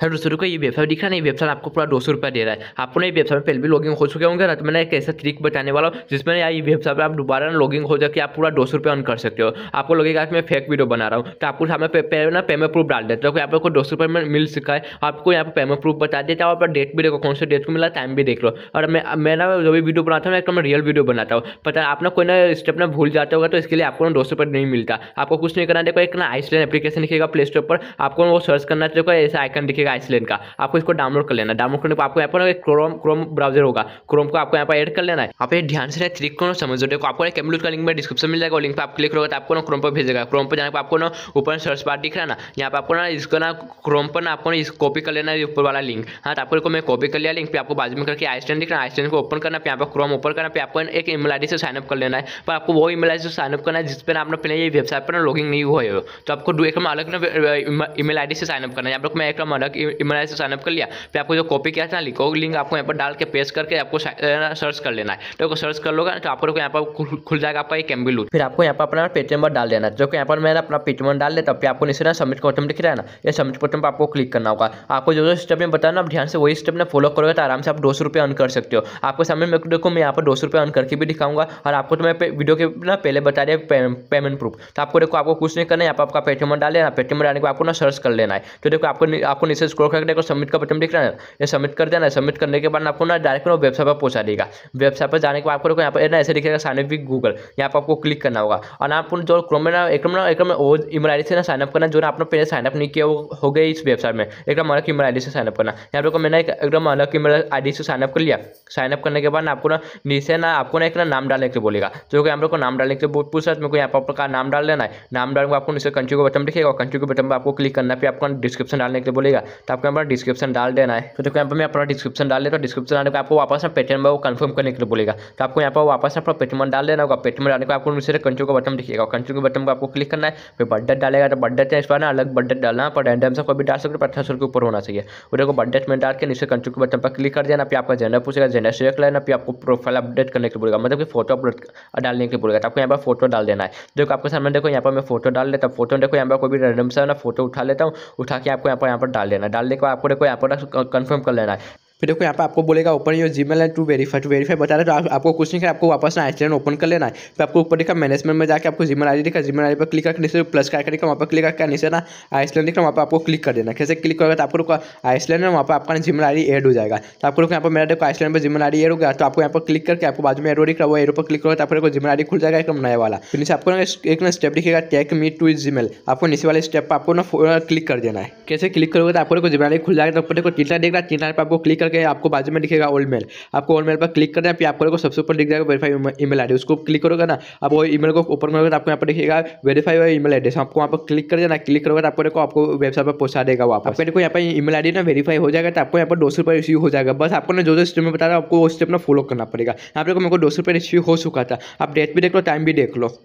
फिर दोस्तों को ये वेबसाइट दिख रहा है ये वेबसाइट आपको पूरा दो सौ रुपया दे रहा है आपको ना ये वेबसाइट पहले भी लॉगिंग हो चुके होंगे तो मैंने एक ऐसा ट्रिक बताने वाला हूँ जिसमें यार ये वेबसाइट पर आप दोबारा लॉगिंग हो जाकर आप पूरा दो सौ रुपया ऑन कर सकते हो आपको लगेगा कि मैं फेक वीडियो बना रहा हूँ तो आपको सामने ना पेमेंट प्रूफ डाल देता हूँ आप लोग को दो सौ रुपये में मिल चुका है आपको यहाँ पर पेमेंट प्रूफ बता देता है आप डेट भी देखो कौन से डेट को मिला टाइम भी देख लो और मैं ना जो भी वीडियो बनाता हूँ एकदम रियल वीडियो बनाता हूँ पता आप ना कोई ना स्टेप ना भूल जाता होगा तो इसके लिए आपको ना दो सौ रुपये नहीं मिलता आपको कुछ नहीं करना देखो एक ना आइसलैंड एप्लीकेशन दिखेगा प्ले स्टोर पर आपको वो सर्च करना देखो ऐसा आइकन दिखेगा मिलेगा आइसलैंड का आपको इसको डाउनलोड कर लेना डाउनलोड करने पर आपको यहाँ पर क्रोम क्रोम ब्राउजर होगा क्रोम को आपको यहाँ पर एड कर लेना है आप ध्यान से थ्री को समझो देखो आपको कैमलूट का लिंक में डिस्क्रिप्शन मिल जाएगा लिंक पर आप क्लिक करोगे तो आपको ना क्रोम पर भेजेगा क्रोम पर जाने पर आपको ना ऊपर सर्च बार दिख रहा ना यहाँ पर आपको ना इसको ना क्रोम पर ना आपको इस कॉपी कर लेना है ऊपर वाला लिंक हाँ तो आपको मैं कॉपी कर लिया लिंक पर आपको बाजू में करके आइसलैंड दिख रहा है आइसलैंड को ओपन करना यहाँ पर क्रोम ओपन करना पे आपको एक ईमेल आई से साइन अप कर लेना है पर आपको वो ईमेल आई से साइन अप करना है जिस पर आपने पहले ये वेबसाइट पर लॉगिंग नहीं हुआ है तो आपको एक अलग ना ईमेल आई से साइन अप करना है आप लोग मैं एक अलग इमराइज से साइनअप कर लिया फिर आपको जो कॉपी किया था लिखो लिंक आपको यहाँ पर डाल के पेस्ट करके आपको सर्च कर लेना है तो सर्च कर लोगा तो आप लोग यहाँ पर खुल जाएगा आपका ये कैम्बी लूट फिर आपको यहाँ पर अपना पेज नंबर डाल देना जो कि यहाँ पर मैंने अपना पेज नंबर डाल देता फिर आपको निश्चित ना सबमिट बटन दिख रहा है ना ये सबमिट बटन पर आपको क्लिक करना होगा आपको जो जो स्टेप में बताना आप ध्यान से वही स्टेप ना फॉलो करोगे तो आराम से आप दो सौ रुपये अर्न कर सकते हो आपको सामने में देखो मैं यहाँ पर दो सौ रुपये अर्न करके भी दिखाऊंगा और आपको तो मैं वीडियो के ना पहले बता दिया पेमेंट प्रूफ तो आपको देखो आपको कुछ नहीं करना है यहाँ पर आपका पेटीएम डाल लेना पेटीएम डालने के बाद आपको ना सर्च कर लेना है तो देखो आपको आपको निश्चित स्क्रोल करके को सबमिट का बटन दिख रहा है ये सबमिट कर देना है सबमिट करने के बाद आपको ना डायरेक्ट वेबसाइट पर पहुंचा देगा वेबसाइट पर जाने के बाद आपको यहाँ पर ना ऐसे दिखेगा साइन अप गूगल यहाँ पर आपको क्लिक करना होगा और आपको जो क्रोम में ना एकदम ना एकदम वो ईमेल आई से ना साइनअप करना जो ना आपने पहले साइनअप नहीं किया हो गया इस वेबसाइट में एकदम अलग ईमेल आई से साइनअप करना यहाँ पर मैंने एकदम अलग ईमेल आई से साइनअप कर लिया साइनअप करने के बाद आपको ना नीचे ना आपको ना एक ना नाम डालने के लिए बोलेगा जो कि हम लोग को नाम डालने के लिए पूछ रहा है मेरे को यहाँ पर आपका नाम डाल लेना है नाम डाल आपको नीचे कंट्री को बटन दिखेगा और कंट्री को बटन पर आपको क्लिक करना फिर आपको डिस्क्रिप्शन डालने के लिए बोलेगा तो आपको यहाँ पर डिस्क्रिप्शन डाल देना है तो देखो यहाँ पर मैं अपना डिस्क्रिप्शन डाल देता हूँ डिस्क्रिप्शन डालने का आपको वापस ना पेटीएम में वो कन्फर्म करने के लिए बोलेगा तो आपको यहाँ पर वापस अपना पेटीएम डाल देना होगा पेटीएम डालने को आपको उनसे कंट्रो का बटन दिखेगा कंट्रो के बटन को आपको क्लिक करना है फिर बड्डेट डालेगा तो बड्डेट इस बार ना अलग बड्डेट डालना पर रैंडम से कोई भी डाल सकते हो पचास के ऊपर होना चाहिए उधर को बड्डेट में डाल के नीचे कंट्रो के बटन पर क्लिक कर देना फिर आपका जेंडर पूछेगा जेंडर से लेना फिर आपको प्रोफाइल अपडेट करने के लिए बोलेगा मतलब कि फोटो अपलोड डालने के लिए बोलेगा तो आपको यहाँ पर फोटो डाल देना है देखो आपके सामने देखो यहाँ पर मैं फोटो डाल लेता हूँ फोटो देखो यहाँ पर कोई भी रैंडम से ना फोटो उठा लेता हूँ उठा के आपको यहाँ पर यहाँ पर डाल देना लेना डालने के बाद आपको देखो यहाँ प्रोडक्ट कन्फर्म कर लेना है फिर देखो यहाँ पर आपको बोलेगा open your Gmail to verify to verify बता रहे तो आप, आपको कुछ नहीं है आपको वापस ना आइटलैंड ओपन कर लेना है फिर आपको ऊपर देखा मैनेजमेंट में जाकर आपको जीमेल आई दिखा जीमेल आई पर क्लिक करके नीचे प्लस का आइकन वहाँ पर क्लिक करके नीचे ना आइसलैंड देखा वहाँ पर आपको क्लिक कर देना कैसे क्लिक करेगा तो आपको आइसलैंड है वहाँ पर आपका जीमेल आई एड हो जाएगा तो आपको यहाँ पर मेरा देखो आइसलैंड पर जिम्मेदारी आई एड हो गया तो आपको यहाँ पर क्लिक करके आपको बाद में एरो दिख रहा है एरो पर क्लिक करो तो आपको जीमेल आई खुल जाएगा एकदम नया वाला फिर नीचे आपको एक ना स्टेप दिखेगा टेक मी टू जीमेल आपको नीचे वाले स्टेप पर आपको ना क्लिक कर देना है कैसे क्लिक करोगे तो आपको जिम्मेदारी आई खुल जाएगा तो आपको देखो टीटा देख रहा है टीटा पर आपको क्लिक करके आपको बाजू में लिखेगा ओल्ड मेल आपको ओल्ड मेल पर क्लिक करना है फिर आपको सबसे ऊपर लिख जाएगा वेरीफाई ईमेल आई उसको क्लिक करोगे ना आप वो ईमेल को ओपन करोगे तो आपको यहाँ पर लिखेगा वेरीफाई हुआ ईमेल एड्रेस आपको वहाँ पर क्लिक कर देना क्लिक करोगे तो आपको देखो आपको वेबसाइट पर पहुंचा देगा वो आपको देखो यहाँ पर ईमेल आई ना वेरीफाई हो जाएगा तो आपको यहाँ पर दो सौ रुपये रिसीव हो जाएगा बस आपको ना जो जो स्टेप में बता रहा आपको वो स्टेप ना फॉलो करना पड़ेगा यहाँ पर मेरे को दो सौ रुपये रिसीव हो चुका था आप डेट भी देख लो टाइम भी देख लो